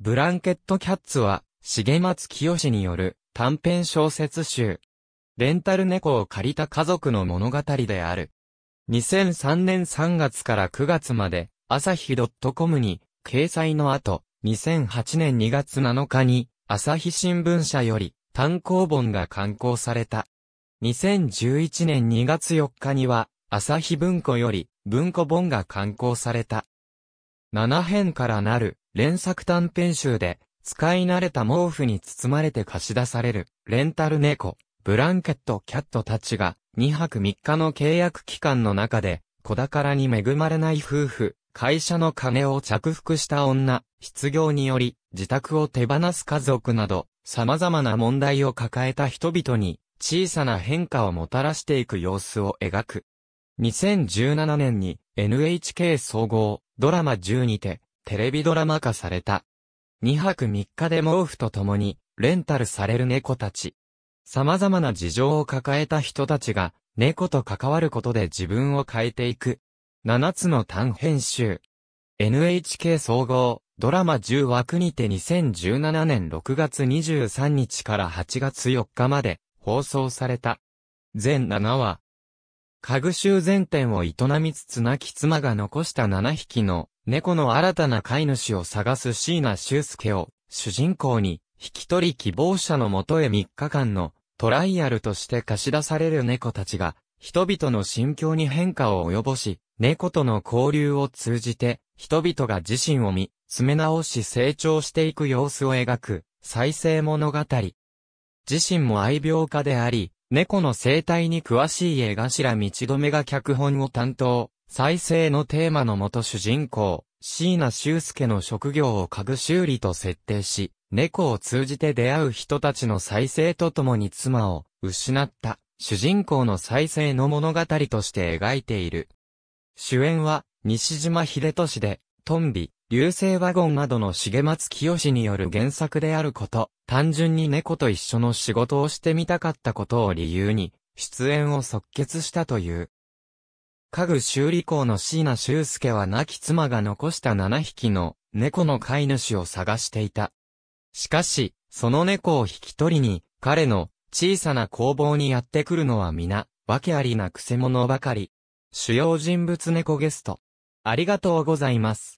ブランケットキャッツは、重松清による短編小説集。レンタル猫を借りた家族の物語である。2003年3月から9月まで、朝日 .com に掲載の後、2008年2月7日に、朝日新聞社より単行本が刊行された。2011年2月4日には、朝日文庫より文庫本が刊行された。7編からなる連作短編集で、使い慣れた毛布に包まれて貸し出される、レンタル猫、ブランケットキャットたちが、2泊3日の契約期間の中で、子宝に恵まれない夫婦、会社の金を着服した女、失業により、自宅を手放す家族など、様々な問題を抱えた人々に、小さな変化をもたらしていく様子を描く。2017年に NHK 総合ドラマ10にてテレビドラマ化された。2泊3日で毛布と共に、レンタルされる猫たち。様々な事情を抱えた人たちが、猫と関わることで自分を変えていく。7つの短編集。NHK 総合、ドラマ10枠にて2017年6月23日から8月4日まで放送された。全7話、家具修繕店を営みつつ亡き妻が残した7匹の猫の新たな飼い主を探す椎名修介を主人公に引き取り希望者のもとへ3日間のトライアルとして貸し出される猫たちが人々の心境に変化を及ぼし、猫との交流を通じて人々が自身を見、詰め直し成長していく様子を描く再生物語。自身も愛病家であり、猫の生態に詳しい絵頭道留が脚本を担当、再生のテーマのもと主人公、椎名修介の職業を家具修理と設定し、猫を通じて出会う人たちの再生とともに妻を失った主人公の再生の物語として描いている。主演は西島秀俊で、トンビ、流星ワゴンなどの重松清による原作であること、単純に猫と一緒の仕事をしてみたかったことを理由に、出演を即決したという。家具修理工の椎名修介は亡き妻が残した7匹の猫の飼い主を探していた。しかし、その猫を引き取りに、彼の小さな工房にやってくるのは皆、わけありなくせ者ばかり。主要人物猫ゲスト。ありがとうございます。